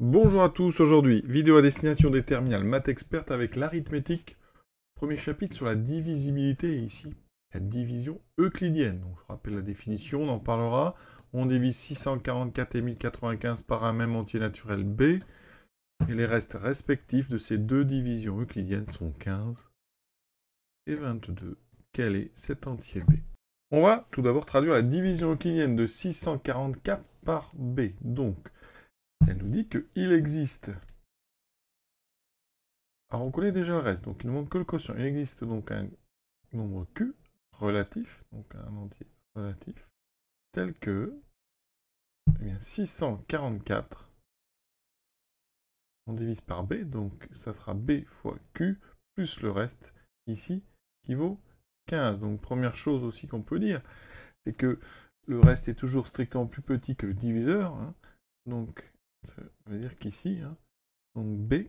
Bonjour à tous, aujourd'hui, vidéo à destination des terminales math avec l'arithmétique. Premier chapitre sur la divisibilité, et ici, la division euclidienne. Donc, je rappelle la définition, on en parlera. On divise 644 et 1095 par un même entier naturel B. Et les restes respectifs de ces deux divisions euclidiennes sont 15 et 22. Quel est cet entier B On va tout d'abord traduire la division euclidienne de 644 par B. Donc, elle nous dit qu'il existe. Alors on connaît déjà le reste, donc il ne manque que le quotient. Il existe donc un nombre Q relatif, donc un entier relatif, tel que 644, eh on divise par B, donc ça sera B fois Q, plus le reste, ici, qui vaut 15. Donc première chose aussi qu'on peut dire, c'est que le reste est toujours strictement plus petit que le diviseur, hein. donc ça veut dire qu'ici, hein, donc B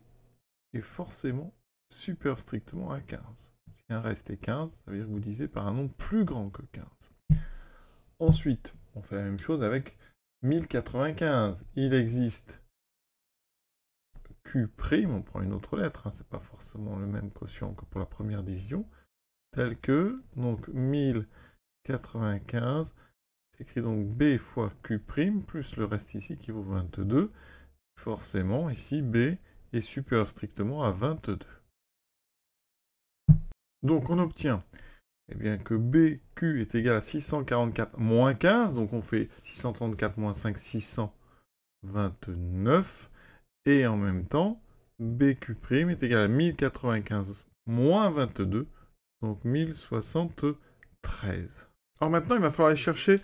est forcément super strictement à 15. Si un reste est 15, ça veut dire que vous disiez par un nombre plus grand que 15. Ensuite, on fait la même chose avec 1095. Il existe Q', on prend une autre lettre, hein, ce n'est pas forcément le même quotient que pour la première division, tel que donc 1095 écrit donc B fois Q' plus le reste ici qui vaut 22. Forcément, ici, B est supérieur strictement à 22. Donc on obtient eh bien, que BQ est égal à 644 moins 15, donc on fait 634 moins 5, 629, et en même temps, BQ' est égal à 1095 moins 22, donc 1073. Alors maintenant, il va falloir aller chercher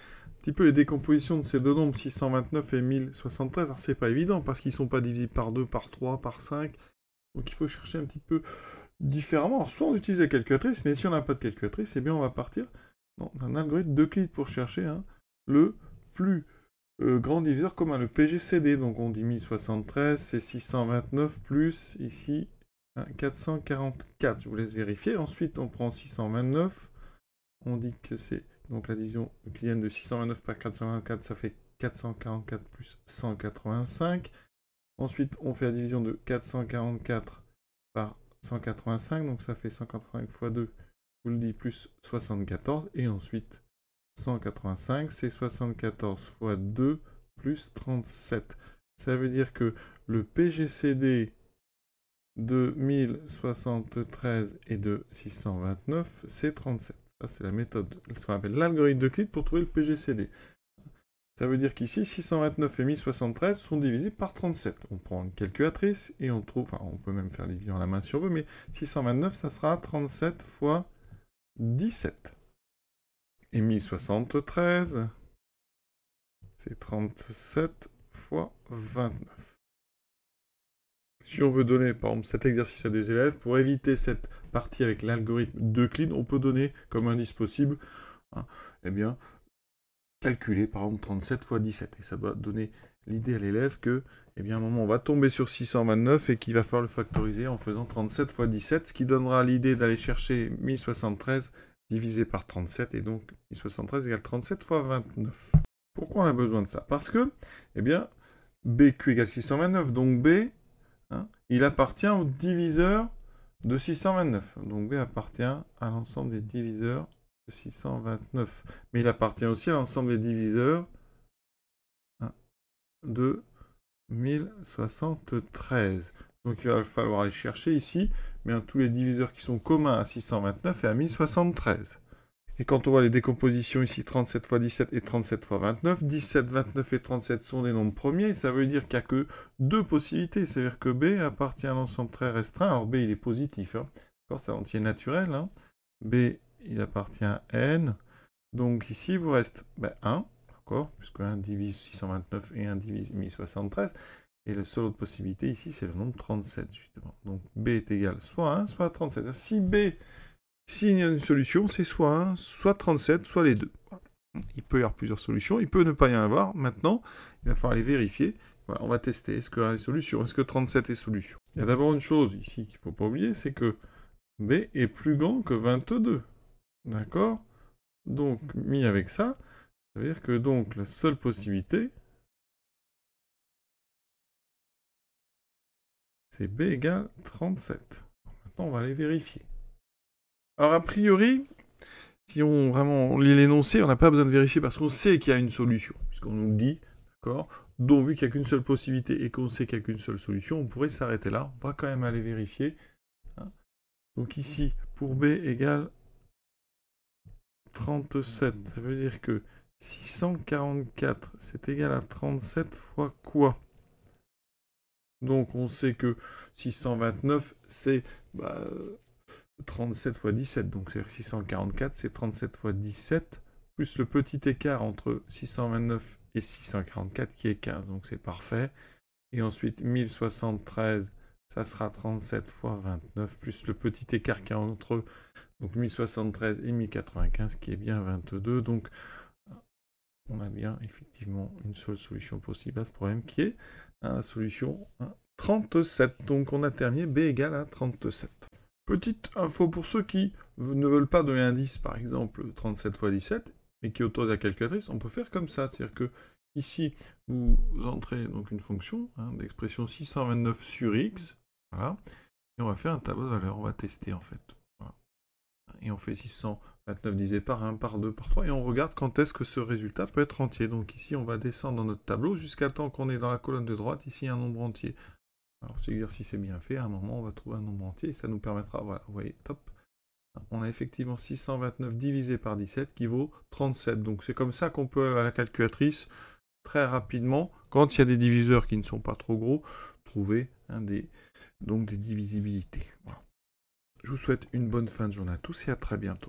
peu les décompositions de ces deux nombres, 629 et 1073. Alors c'est pas évident parce qu'ils sont pas divisés par 2, par 3, par 5. Donc il faut chercher un petit peu différemment. soit on utilise la calculatrice, mais si on n'a pas de calculatrice, et eh bien on va partir dans un algorithme de clics pour chercher hein, le plus euh, grand diviseur commun, le PGCD. Donc on dit 1073, c'est 629 plus ici 444. Je vous laisse vérifier. Ensuite on prend 629, on dit que c'est donc la division euclidienne de 629 par 424, ça fait 444 plus 185. Ensuite, on fait la division de 444 par 185, donc ça fait 185 fois 2, je vous le dis, plus 74. Et ensuite, 185, c'est 74 fois 2 plus 37. Ça veut dire que le PGCD de 1073 et de 629, c'est 37. Ah, c'est la méthode, ce qu'on appelle l'algorithme de Clit pour trouver le PGCD. Ça veut dire qu'ici, 629 et 1073 sont divisés par 37. On prend une calculatrice et on trouve, enfin, on peut même faire les divisions à la main sur on mais 629, ça sera 37 fois 17. Et 1073, c'est 37 fois 29 si on veut donner par exemple cet exercice à des élèves, pour éviter cette partie avec l'algorithme de Clean, on peut donner comme indice possible, hein, eh bien, calculer par exemple 37 fois 17. Et ça doit donner l'idée à l'élève que, eh bien, un moment, on va tomber sur 629 et qu'il va falloir le factoriser en faisant 37 fois 17, ce qui donnera l'idée d'aller chercher 1073 divisé par 37, et donc 1073 égale 37 fois 29. Pourquoi on a besoin de ça Parce que, eh bien, BQ égale 629, donc B Hein. il appartient au diviseur de 629. Donc B appartient à l'ensemble des diviseurs de 629. Mais il appartient aussi à l'ensemble des diviseurs hein, de 1073. Donc il va falloir aller chercher ici, mais hein, tous les diviseurs qui sont communs à 629 et à 1073. Et quand on voit les décompositions ici, 37 x 17 et 37 x 29, 17, 29 et 37 sont des nombres premiers, ça veut dire qu'il n'y a que deux possibilités, c'est-à-dire que B appartient à l'ensemble très restreint, alors B il est positif, hein. c'est un entier naturel, hein. B il appartient à N, donc ici il vous reste 1, ben, puisque 1 divise 629 et 1 divise 1073, et la seule autre possibilité ici c'est le nombre 37 justement. Donc B est égal soit 1, soit 37. Si B s'il y a une solution, c'est soit 1, soit 37, soit les deux. Il peut y avoir plusieurs solutions, il peut ne pas y en avoir. Maintenant, il va falloir les vérifier. on va tester. Est-ce que 1 est solution Est-ce que 37 est solution Il y a d'abord une chose ici qu'il ne faut pas oublier, c'est que B est plus grand que 22. D'accord Donc, mis avec ça, ça veut dire que donc la seule possibilité, c'est B égale 37. Maintenant, on va aller vérifier. Alors a priori, si on vraiment lit l'énoncé, on n'a pas besoin de vérifier parce qu'on sait qu'il y a une solution, puisqu'on nous le dit, d'accord Donc vu qu'il n'y a qu'une seule possibilité et qu'on sait qu'il n'y a qu'une seule solution, on pourrait s'arrêter là. On va quand même aller vérifier. Hein. Donc ici, pour B égale 37, ça veut dire que 644, c'est égal à 37 fois quoi Donc on sait que 629, c'est bah, 37 x 17, donc c'est 644, c'est 37 x 17, plus le petit écart entre 629 et 644 qui est 15, donc c'est parfait. Et ensuite 1073, ça sera 37 x 29, plus le petit écart qui est entre donc 1073 et 1095 qui est bien 22, donc euh, on a bien effectivement une seule solution possible à ce problème qui est la hein, solution 37. Hein, donc on a terminé B égale à 37. Petite info pour ceux qui ne veulent pas donner un indice, par exemple 37 x 17, et qui autorisent la calculatrice, on peut faire comme ça. C'est-à-dire que ici, vous entrez donc une fonction hein, d'expression 629 sur x, voilà, et on va faire un tableau de valeurs, on va tester en fait. Et on fait 629 divisé par 1, par 2, par 3, et on regarde quand est-ce que ce résultat peut être entier. Donc ici, on va descendre dans notre tableau jusqu'à temps qu'on est dans la colonne de droite, ici un nombre entier. Alors si l'exercice est bien fait, à un moment on va trouver un nombre entier et ça nous permettra, voilà, vous voyez, top. On a effectivement 629 divisé par 17 qui vaut 37. Donc c'est comme ça qu'on peut, à la calculatrice, très rapidement, quand il y a des diviseurs qui ne sont pas trop gros, trouver des, donc des divisibilités. Je vous souhaite une bonne fin de journée à tous et à très bientôt.